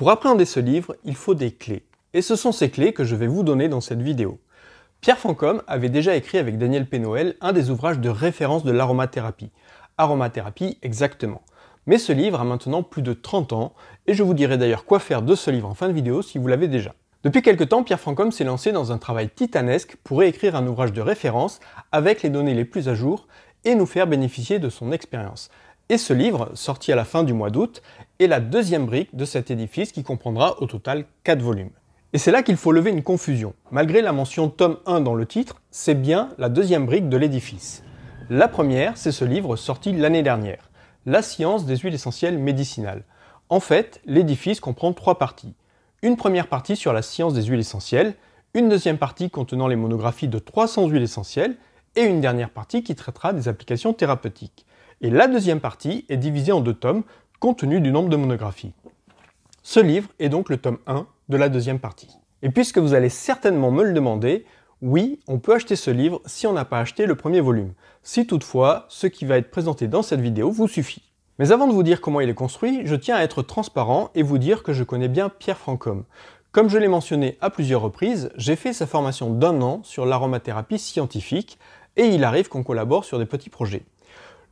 Pour appréhender ce livre, il faut des clés. Et ce sont ces clés que je vais vous donner dans cette vidéo. Pierre Francom avait déjà écrit avec Daniel Penoël un des ouvrages de référence de l'aromathérapie. Aromathérapie exactement. Mais ce livre a maintenant plus de 30 ans, et je vous dirai d'ailleurs quoi faire de ce livre en fin de vidéo si vous l'avez déjà. Depuis quelque temps, Pierre Francom s'est lancé dans un travail titanesque pour réécrire un ouvrage de référence avec les données les plus à jour et nous faire bénéficier de son expérience. Et ce livre, sorti à la fin du mois d'août, est la deuxième brique de cet édifice qui comprendra au total 4 volumes. Et c'est là qu'il faut lever une confusion. Malgré la mention tome 1 dans le titre, c'est bien la deuxième brique de l'édifice. La première, c'est ce livre sorti l'année dernière, La science des huiles essentielles médicinales. En fait, l'édifice comprend trois parties. Une première partie sur la science des huiles essentielles, une deuxième partie contenant les monographies de 300 huiles essentielles, et une dernière partie qui traitera des applications thérapeutiques et la deuxième partie est divisée en deux tomes, compte tenu du nombre de monographies. Ce livre est donc le tome 1 de la deuxième partie. Et puisque vous allez certainement me le demander, oui, on peut acheter ce livre si on n'a pas acheté le premier volume, si toutefois ce qui va être présenté dans cette vidéo vous suffit. Mais avant de vous dire comment il est construit, je tiens à être transparent et vous dire que je connais bien Pierre Francom. Comme je l'ai mentionné à plusieurs reprises, j'ai fait sa formation d'un an sur l'aromathérapie scientifique et il arrive qu'on collabore sur des petits projets.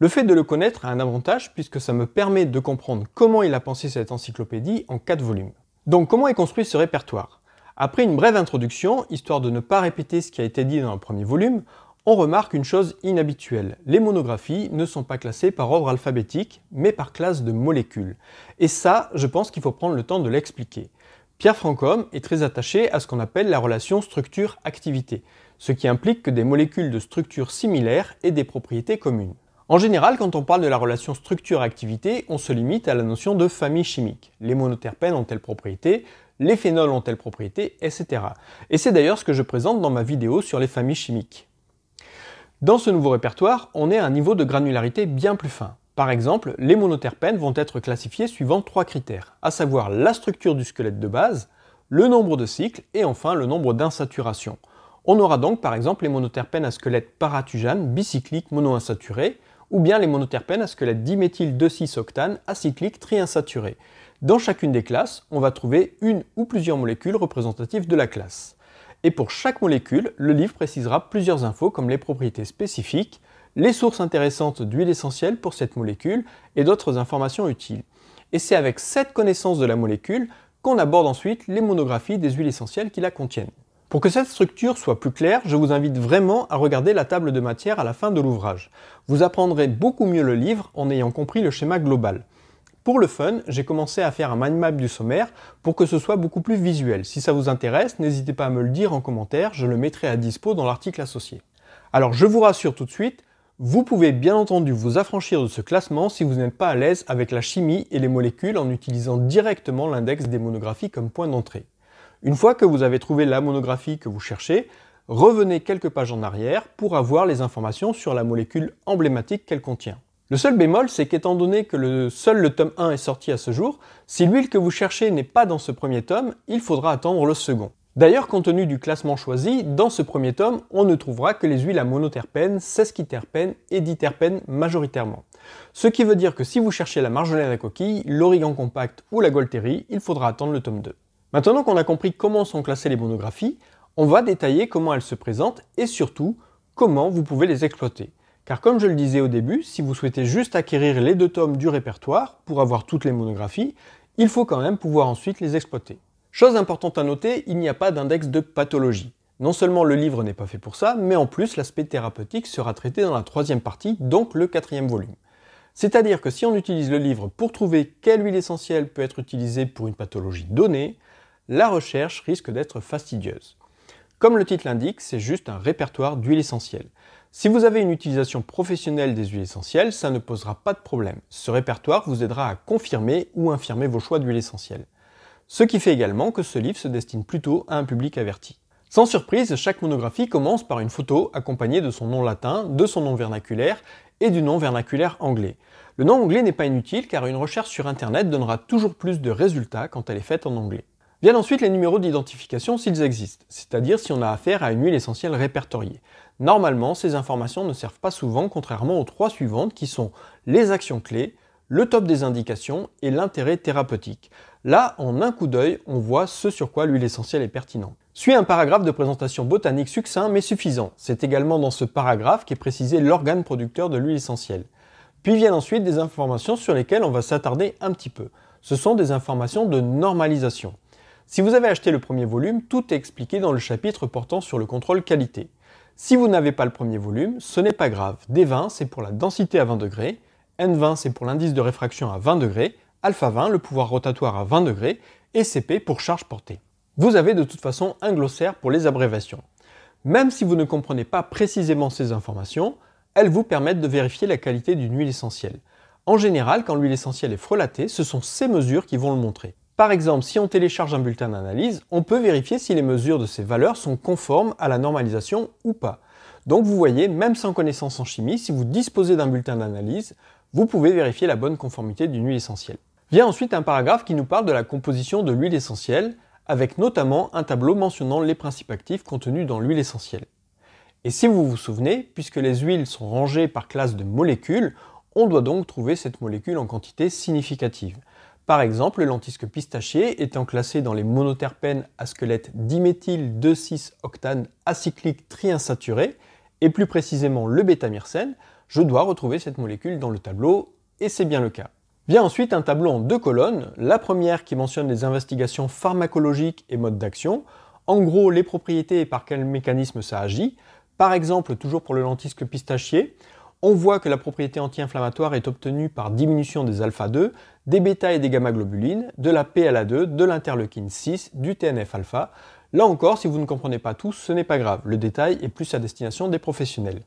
Le fait de le connaître a un avantage puisque ça me permet de comprendre comment il a pensé cette encyclopédie en quatre volumes. Donc comment est construit ce répertoire Après une brève introduction, histoire de ne pas répéter ce qui a été dit dans le premier volume, on remarque une chose inhabituelle. Les monographies ne sont pas classées par ordre alphabétique, mais par classe de molécules. Et ça, je pense qu'il faut prendre le temps de l'expliquer. Pierre Francom est très attaché à ce qu'on appelle la relation structure-activité, ce qui implique que des molécules de structure similaire aient des propriétés communes. En général, quand on parle de la relation structure-activité, on se limite à la notion de famille chimique. Les monoterpènes ont telle propriété, les phénols ont telle propriété, etc. Et c'est d'ailleurs ce que je présente dans ma vidéo sur les familles chimiques. Dans ce nouveau répertoire, on est à un niveau de granularité bien plus fin. Par exemple, les monoterpènes vont être classifiés suivant trois critères, à savoir la structure du squelette de base, le nombre de cycles et enfin le nombre d'insaturations. On aura donc par exemple les monoterpènes à squelette paratugène, bicyclique, monoinsaturé, ou bien les monoterpènes à squelette que diméthyl 2,6-octane acyclique triinsaturé. Dans chacune des classes, on va trouver une ou plusieurs molécules représentatives de la classe. Et pour chaque molécule, le livre précisera plusieurs infos comme les propriétés spécifiques, les sources intéressantes d'huile essentielle pour cette molécule et d'autres informations utiles. Et c'est avec cette connaissance de la molécule qu'on aborde ensuite les monographies des huiles essentielles qui la contiennent. Pour que cette structure soit plus claire, je vous invite vraiment à regarder la table de matière à la fin de l'ouvrage. Vous apprendrez beaucoup mieux le livre en ayant compris le schéma global. Pour le fun, j'ai commencé à faire un mind map du sommaire pour que ce soit beaucoup plus visuel. Si ça vous intéresse, n'hésitez pas à me le dire en commentaire, je le mettrai à dispo dans l'article associé. Alors je vous rassure tout de suite, vous pouvez bien entendu vous affranchir de ce classement si vous n'êtes pas à l'aise avec la chimie et les molécules en utilisant directement l'index des monographies comme point d'entrée. Une fois que vous avez trouvé la monographie que vous cherchez, revenez quelques pages en arrière pour avoir les informations sur la molécule emblématique qu'elle contient. Le seul bémol, c'est qu'étant donné que le seul le tome 1 est sorti à ce jour, si l'huile que vous cherchez n'est pas dans ce premier tome, il faudra attendre le second. D'ailleurs, compte tenu du classement choisi, dans ce premier tome, on ne trouvera que les huiles à monoterpènes, sesquiterpène et diterpène majoritairement. Ce qui veut dire que si vous cherchez la marjolaine à coquille, l'origan compact ou la golterie, il faudra attendre le tome 2. Maintenant qu'on a compris comment sont classées les monographies, on va détailler comment elles se présentent et surtout comment vous pouvez les exploiter. Car comme je le disais au début, si vous souhaitez juste acquérir les deux tomes du répertoire pour avoir toutes les monographies, il faut quand même pouvoir ensuite les exploiter. Chose importante à noter, il n'y a pas d'index de pathologie. Non seulement le livre n'est pas fait pour ça, mais en plus l'aspect thérapeutique sera traité dans la troisième partie, donc le quatrième volume. C'est-à-dire que si on utilise le livre pour trouver quelle huile essentielle peut être utilisée pour une pathologie donnée, la recherche risque d'être fastidieuse. Comme le titre l'indique, c'est juste un répertoire d'huiles essentielles. Si vous avez une utilisation professionnelle des huiles essentielles, ça ne posera pas de problème. Ce répertoire vous aidera à confirmer ou infirmer vos choix d'huiles essentielles. Ce qui fait également que ce livre se destine plutôt à un public averti. Sans surprise, chaque monographie commence par une photo accompagnée de son nom latin, de son nom vernaculaire et du nom vernaculaire anglais. Le nom anglais n'est pas inutile car une recherche sur Internet donnera toujours plus de résultats quand elle est faite en anglais. Viennent ensuite les numéros d'identification s'ils existent, c'est-à-dire si on a affaire à une huile essentielle répertoriée. Normalement, ces informations ne servent pas souvent, contrairement aux trois suivantes qui sont les actions clés, le top des indications et l'intérêt thérapeutique. Là, en un coup d'œil, on voit ce sur quoi l'huile essentielle est pertinente. Suit un paragraphe de présentation botanique succinct mais suffisant. C'est également dans ce paragraphe qu'est précisé l'organe producteur de l'huile essentielle. Puis viennent ensuite des informations sur lesquelles on va s'attarder un petit peu. Ce sont des informations de normalisation. Si vous avez acheté le premier volume, tout est expliqué dans le chapitre portant sur le contrôle qualité. Si vous n'avez pas le premier volume, ce n'est pas grave. D20, c'est pour la densité à 20 degrés, N20, c'est pour l'indice de réfraction à 20 degrés, alpha 20, le pouvoir rotatoire à 20 degrés, et CP pour charge portée. Vous avez de toute façon un glossaire pour les abréviations. Même si vous ne comprenez pas précisément ces informations, elles vous permettent de vérifier la qualité d'une huile essentielle. En général, quand l'huile essentielle est frelatée, ce sont ces mesures qui vont le montrer. Par exemple, si on télécharge un bulletin d'analyse, on peut vérifier si les mesures de ces valeurs sont conformes à la normalisation ou pas. Donc vous voyez, même sans connaissance en chimie, si vous disposez d'un bulletin d'analyse, vous pouvez vérifier la bonne conformité d'une huile essentielle. Vient ensuite un paragraphe qui nous parle de la composition de l'huile essentielle, avec notamment un tableau mentionnant les principes actifs contenus dans l'huile essentielle. Et si vous vous souvenez, puisque les huiles sont rangées par classe de molécules, on doit donc trouver cette molécule en quantité significative. Par exemple, le lentisque pistachier étant classé dans les monoterpènes à squelette diméthyl 2,6-octane acyclique triinsaturé, et plus précisément le bêta-myrcène, je dois retrouver cette molécule dans le tableau, et c'est bien le cas. Vient ensuite un tableau en deux colonnes, la première qui mentionne les investigations pharmacologiques et modes d'action, en gros les propriétés et par quel mécanisme ça agit, par exemple toujours pour le lentisque pistachier, on voit que la propriété anti-inflammatoire est obtenue par diminution des alpha-2, des bêta et des gamma-globulines, de la PLA2, de l'interleukine 6, du TNF-alpha. Là encore, si vous ne comprenez pas tout, ce n'est pas grave, le détail est plus à destination des professionnels.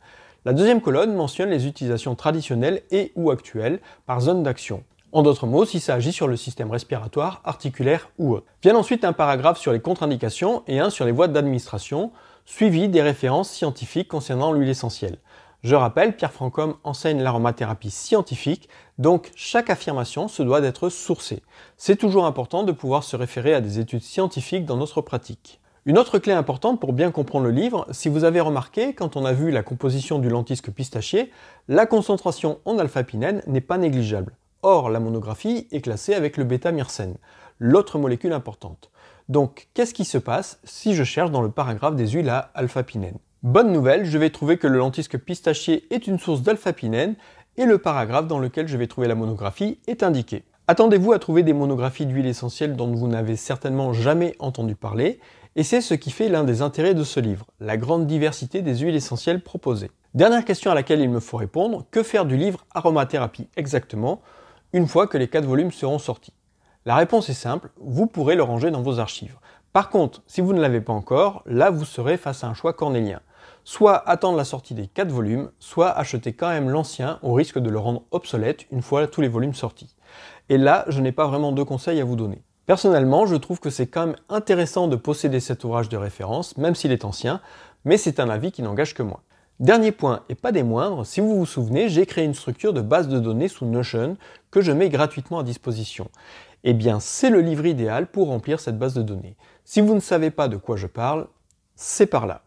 La deuxième colonne mentionne les utilisations traditionnelles et ou actuelles par zone d'action. En d'autres mots, si ça agit sur le système respiratoire, articulaire ou autre. Vient ensuite un paragraphe sur les contre-indications et un sur les voies d'administration, suivi des références scientifiques concernant l'huile essentielle. Je rappelle, Pierre Francom enseigne l'aromathérapie scientifique, donc chaque affirmation se doit d'être sourcée. C'est toujours important de pouvoir se référer à des études scientifiques dans notre pratique. Une autre clé importante pour bien comprendre le livre, si vous avez remarqué, quand on a vu la composition du lentisque pistachier, la concentration en alpha-pinène n'est pas négligeable. Or, la monographie est classée avec le bêta-myrcène, l'autre molécule importante. Donc, qu'est-ce qui se passe si je cherche dans le paragraphe des huiles à alpha-pinène Bonne nouvelle, je vais trouver que le lentisque pistachier est une source d'alpha-pinène et le paragraphe dans lequel je vais trouver la monographie est indiqué. Attendez-vous à trouver des monographies d'huiles essentielles dont vous n'avez certainement jamais entendu parler, et c'est ce qui fait l'un des intérêts de ce livre, la grande diversité des huiles essentielles proposées. Dernière question à laquelle il me faut répondre, que faire du livre Aromathérapie exactement, une fois que les 4 volumes seront sortis La réponse est simple, vous pourrez le ranger dans vos archives. Par contre, si vous ne l'avez pas encore, là vous serez face à un choix cornélien soit attendre la sortie des 4 volumes, soit acheter quand même l'ancien au risque de le rendre obsolète une fois tous les volumes sortis. Et là, je n'ai pas vraiment de conseils à vous donner. Personnellement, je trouve que c'est quand même intéressant de posséder cet ouvrage de référence, même s'il est ancien, mais c'est un avis qui n'engage que moi. Dernier point, et pas des moindres, si vous vous souvenez, j'ai créé une structure de base de données sous Notion que je mets gratuitement à disposition. Eh bien, c'est le livre idéal pour remplir cette base de données. Si vous ne savez pas de quoi je parle, c'est par là.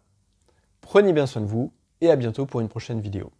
Prenez bien soin de vous et à bientôt pour une prochaine vidéo.